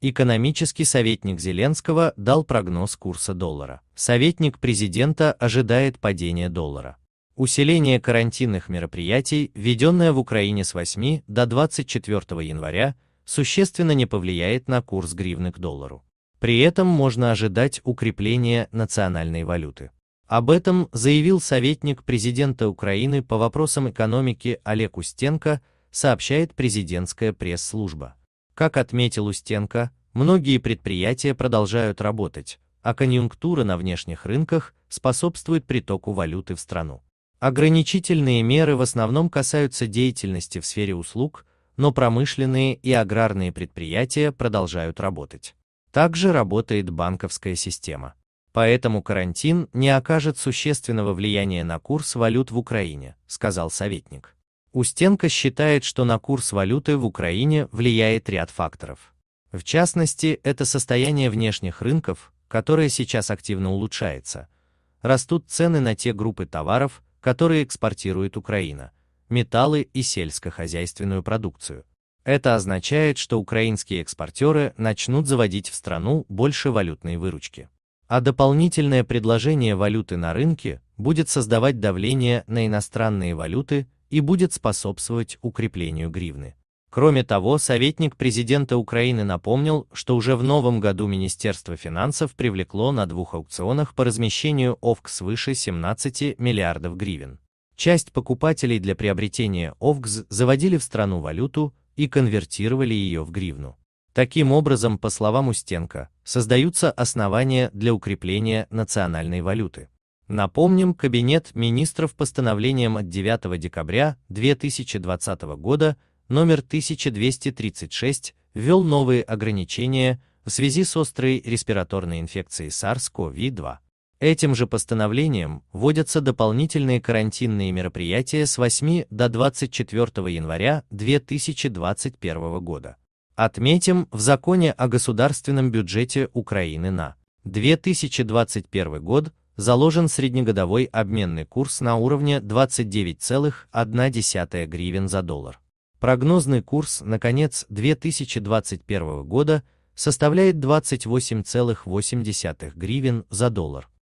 Экономический советник Зеленского дал прогноз курса доллара. Советник президента ожидает падения доллара. Усиление карантинных мероприятий, введенное в Украине с 8 до 24 января, существенно не повлияет на курс гривны к доллару. При этом можно ожидать укрепления национальной валюты. Об этом заявил советник президента Украины по вопросам экономики Олег Устенко, сообщает президентская пресс-служба. Как отметил Устенко, многие предприятия продолжают работать, а конъюнктура на внешних рынках способствует притоку валюты в страну. Ограничительные меры в основном касаются деятельности в сфере услуг, но промышленные и аграрные предприятия продолжают работать. Также работает банковская система. Поэтому карантин не окажет существенного влияния на курс валют в Украине, сказал советник. Устенко считает, что на курс валюты в Украине влияет ряд факторов. В частности, это состояние внешних рынков, которое сейчас активно улучшается. Растут цены на те группы товаров, которые экспортирует Украина, металлы и сельскохозяйственную продукцию. Это означает, что украинские экспортеры начнут заводить в страну больше валютной выручки. А дополнительное предложение валюты на рынке будет создавать давление на иностранные валюты и будет способствовать укреплению гривны. Кроме того, советник президента Украины напомнил, что уже в новом году Министерство финансов привлекло на двух аукционах по размещению ОВК свыше 17 миллиардов гривен. Часть покупателей для приобретения ОВКС заводили в страну валюту и конвертировали ее в гривну. Таким образом, по словам Устенко, создаются основания для укрепления национальной валюты. Напомним, Кабинет министров постановлением от 9 декабря 2020 года номер 1236 ввел новые ограничения в связи с острой респираторной инфекцией SARS-CoV-2. Этим же постановлением вводятся дополнительные карантинные мероприятия с 8 до 24 января 2021 года. Отметим, в законе о государственном бюджете Украины на 2021 год заложен среднегодовой обменный курс на уровне 29,1 гривен за доллар. Прогнозный курс на конец 2021 года составляет 28,8 гривен за доллар.